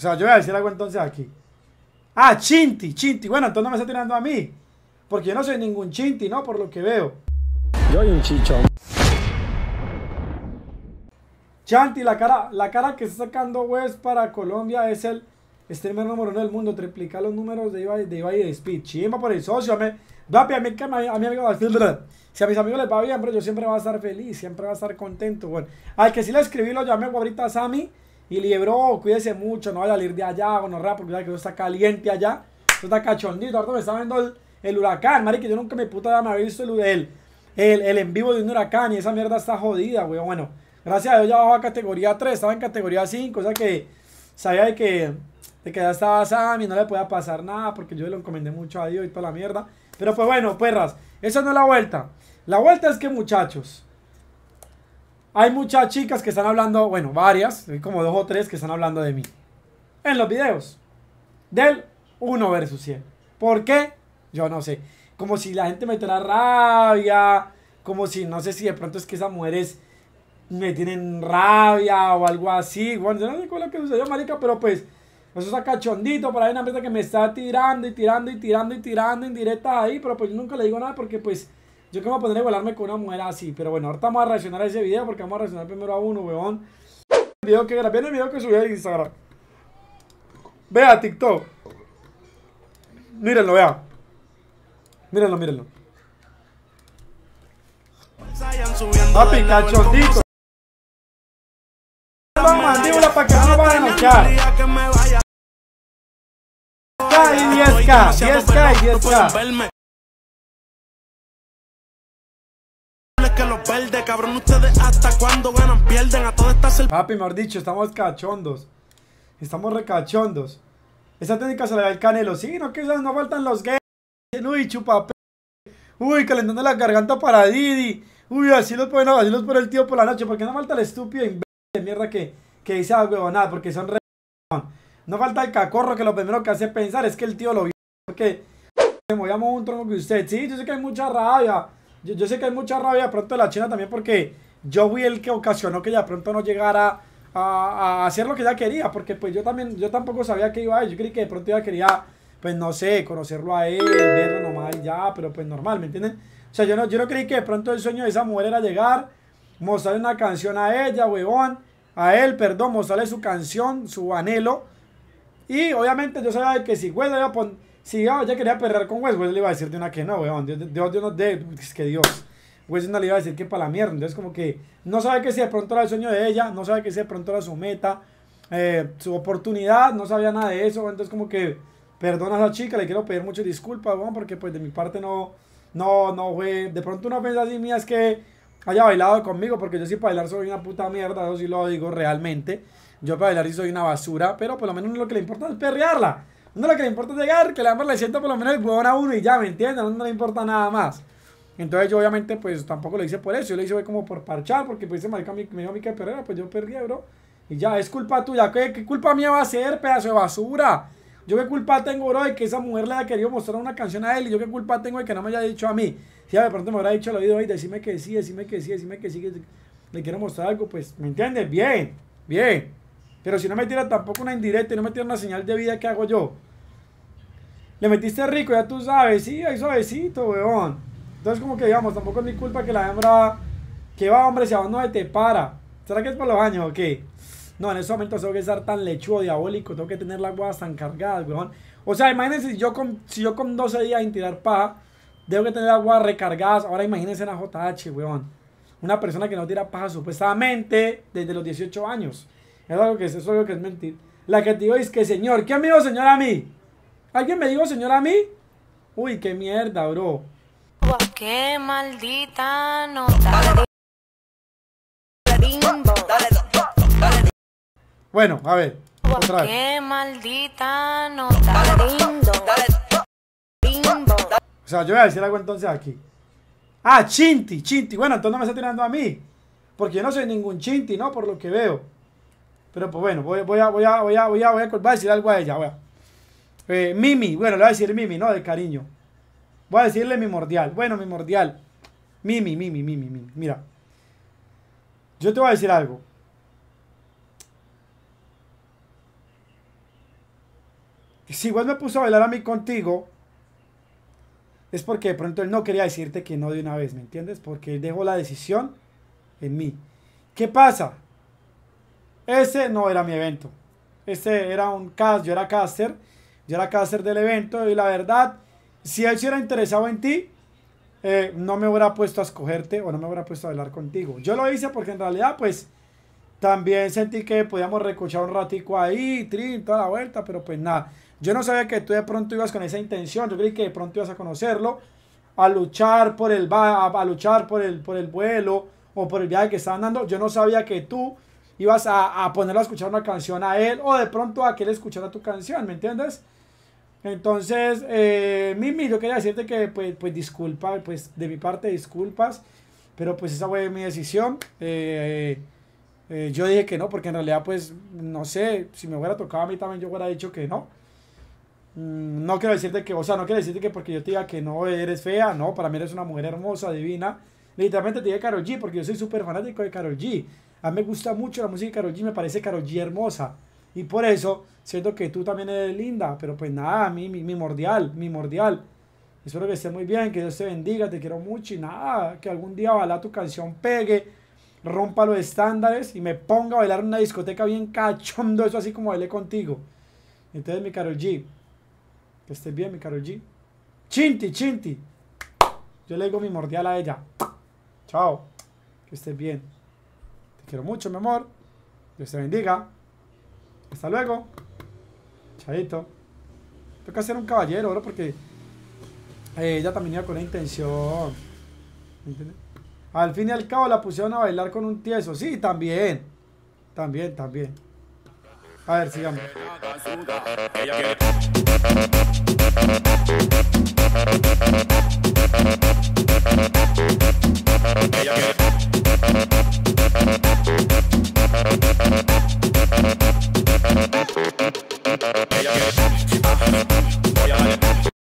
O sea, yo voy a decir algo entonces aquí. Ah, Chinti, Chinti. Bueno, entonces no me está tirando a mí. Porque yo no soy ningún Chinti, ¿no? Por lo que veo. Yo soy un chicho Chanti, la cara, la cara que está sacando West para Colombia es el streamer número uno del mundo. Triplicar los números de Ibai, de y de Speed. Chimba por el socio. A mí, a mí, mi, amigo, si a mis amigos les va bien, pero yo siempre voy a estar feliz, siempre voy a estar contento. Bueno, al que si le escribí lo llamé ahorita Sammy. Y le cuídese mucho, no vaya a salir de allá, gonorrea, porque ya que eso está caliente allá. Eso está cachondito. Ahorita me está viendo el, huracán, marica. Yo nunca me puta me había visto el, en vivo de un huracán y esa mierda está jodida, weón. Bueno, gracias a Dios ya bajó a categoría 3, estaba en categoría 5, o sea que sabía de que, que ya estaba Sammy, no le podía pasar nada porque yo le encomendé mucho a Dios y toda la mierda. Pero pues bueno, perras, esa no es la vuelta. La vuelta es que, muchachos, hay muchas chicas que están hablando, bueno, varias, como dos o tres que están hablando de mí. En los videos. Del 1 versus 100. ¿Por qué? Yo no sé. Como si la gente me trae rabia. Como si, no sé si de pronto es que esas mujeres me tienen rabia o algo así. Bueno, yo no sé cuál es lo que sucedió, marica, pero pues... Eso está cachondito, por ahí una empresa que me está tirando y tirando y tirando y tirando en directa ahí, pero pues yo nunca le digo nada porque pues yo que me voy a poner a igualarme con una mujer así. Pero bueno, ahorita vamos a reaccionar a ese video porque vamos a reaccionar primero a uno, weón. El video que grabé el video que subí a Instagram. Vea, TikTok. Mírenlo, vea. Mírenlo, mírenlo. Papi, cachondito. mandíbula para que no vayan a noquear. 10k, 10k, 10k. que los verdes, cabrón, ustedes hasta cuando ganan, pierden a todas estas... Papi, mejor dicho, estamos cachondos. Estamos recachondos. Esa técnica se la da el canelo, sí, no que no faltan los gays. Uy, chupa. Uy, calentando la garganta para Didi. Uy, así los ponen, así los pone el tío por la noche, porque no falta el estúpido de mierda que, que dice a nada porque son re... No falta el cacorro que lo primero que hace pensar es que el tío lo vio, porque se un tronco que usted. Sí, yo sé que hay mucha rabia. Yo, sé que hay mucha rabia de pronto de la China también porque yo fui el que ocasionó que ya pronto no llegara a, hacer lo que ella quería, porque pues yo también, yo tampoco sabía que iba a ir, yo creí que de pronto ella quería, pues no sé, conocerlo a él, verlo nomás ya, pero pues normal, ¿me entienden? O sea, yo no, yo no creí que de pronto el sueño de esa mujer era llegar, mostrarle una canción a ella, huevón, a él, perdón, mostrarle su canción, su anhelo, y obviamente yo sabía que si, güey, iba a poner si yo ah, ya quería perrear con Wes, Wes le iba a decir de una que no, weón. Dios, Dios, Dios, es que Dios. Wes no le iba a decir que para la mierda. Entonces, como que no sabe que si de pronto era el sueño de ella, no sabe que si de pronto era su meta, eh, su oportunidad, no sabía nada de eso. Entonces, como que perdona a la chica, le quiero pedir muchas disculpas, weón, porque pues de mi parte no, no, no fue. De pronto, una piensa así mía es que haya bailado conmigo, porque yo sí para bailar soy una puta mierda, eso sí lo digo realmente. Yo para bailar sí soy una basura, pero por lo menos lo que le importa es perrearla. No lo que le importa llegar, que le damos le sienta por lo menos el huevón a uno y ya, ¿me entiendes? No, le importa nada más. Entonces yo obviamente pues tampoco lo hice por eso, yo lo hice como por parchar, porque pues ese me dijo que perrera, pues yo perdí, bro. Y ya, es culpa tuya, ¿Qué, culpa mía va a ser, pedazo de basura? Yo qué culpa tengo, bro, de que esa mujer le haya querido mostrar una canción a él, y yo qué culpa tengo de que no me haya dicho a mí. Si de pronto me hubiera dicho al oído, oye, decime que sí, decime que sí, decime que sí, que le quiero mostrar algo, pues, ¿me entiendes? Bien, bien. Pero si no me tira tampoco una indirecta y no me tira una señal de vida, ¿qué hago yo? Le metiste rico, ya tú sabes, sí, ahí suavecito, weón. Entonces, como que digamos, tampoco es mi culpa que la hembra. Que va, hombre, si a no te para. ¿Será que es por los años o qué? No, en ese momento tengo que estar tan lechudo, diabólico, tengo que tener las guadas tan cargadas, weón. O sea, imagínense si yo con, si yo con 12 días en tirar paja, tengo que tener las guadas recargadas. Ahora imagínense la JH, weón. Una persona que no tira paja supuestamente desde los 18 años. Es algo que es, algo que es mentir. La que te digo es que, señor, ¿Qué amigo dijo señor a mí? ¿Alguien me dijo señor a mí? Uy, qué mierda, bro. Qué maldita nota. Bueno, a ver. Otra Qué maldita nota. O sea, yo voy a decir algo entonces aquí. Ah, chinti, chinti. Bueno, entonces no me está tirando a mí. Porque yo no soy ningún chinti, ¿no? Por lo que veo. Pero pues bueno, voy, voy, a, voy, a, voy, a, voy, a, voy, a, decir algo a ella. Eh, Mimi, bueno, le voy a decir Mimi, no, de cariño. Voy a decirle mi mordial. Bueno, mi mordial. Mimi, Mimi, Mimi, Mimi. Mira. Yo te voy a decir algo. Si igual me puso a bailar a mí contigo, es porque de pronto él no quería decirte que no de una vez, ¿me entiendes? Porque él dejó la decisión en mí. ¿Qué pasa? Ese no era mi evento. Ese era un cast, yo era caster, yo era caster del evento y la verdad, si él se hubiera interesado en ti, eh, no me hubiera puesto a escogerte o no me hubiera puesto a hablar contigo. Yo lo hice porque en realidad, pues, también sentí que podíamos recochar un ratico ahí, trin, toda la vuelta, pero pues nada. Yo no sabía que tú de pronto ibas con esa intención, yo creí que de pronto ibas a conocerlo, a luchar por el, a luchar por el, por el vuelo o por el viaje que estaban dando. Yo no sabía que tú ibas a, ponerlo a escuchar una canción a él o de pronto a que él escuchara tu canción, ¿me entiendes? Entonces, eh, Mimi, yo quería decirte que, pues, pues, disculpa, pues, de mi parte, disculpas, pero pues esa fue mi decisión. Eh, eh, yo dije que no, porque en realidad, pues, no sé, si me hubiera tocado a mí también, yo hubiera dicho que no. Mm, no quiero decirte que, o sea, no quiero decirte que porque yo te diga que no eres fea, no, para mí eres una mujer hermosa, divina, Literalmente te dije Karol G porque yo soy súper fanático de Karol G. A mí me gusta mucho la música de Karol G, me parece Karol G hermosa. Y por eso siento que tú también eres linda, pero pues nada, mi, mí, mi mordial, mi mordial. Espero que esté muy bien, que Dios te bendiga, te quiero mucho y nada, que algún día ojalá tu canción pegue, rompa los estándares y me ponga a bailar en una discoteca bien cachondo, eso así como bailé contigo. Entonces, mi Karol G, que estés bien, mi Karol G. Chinti, Chinti. Yo le digo mi mordial a ella. Chao. Que estés bien. Te quiero mucho, mi amor. Dios te bendiga. Hasta luego. Chaito. Tengo que ser un caballero, ahora porque eh, ella también iba con la intención. Al fin y al cabo la pusieron a bailar con un tieso. Sí, también. También, también. A ver, sigamos.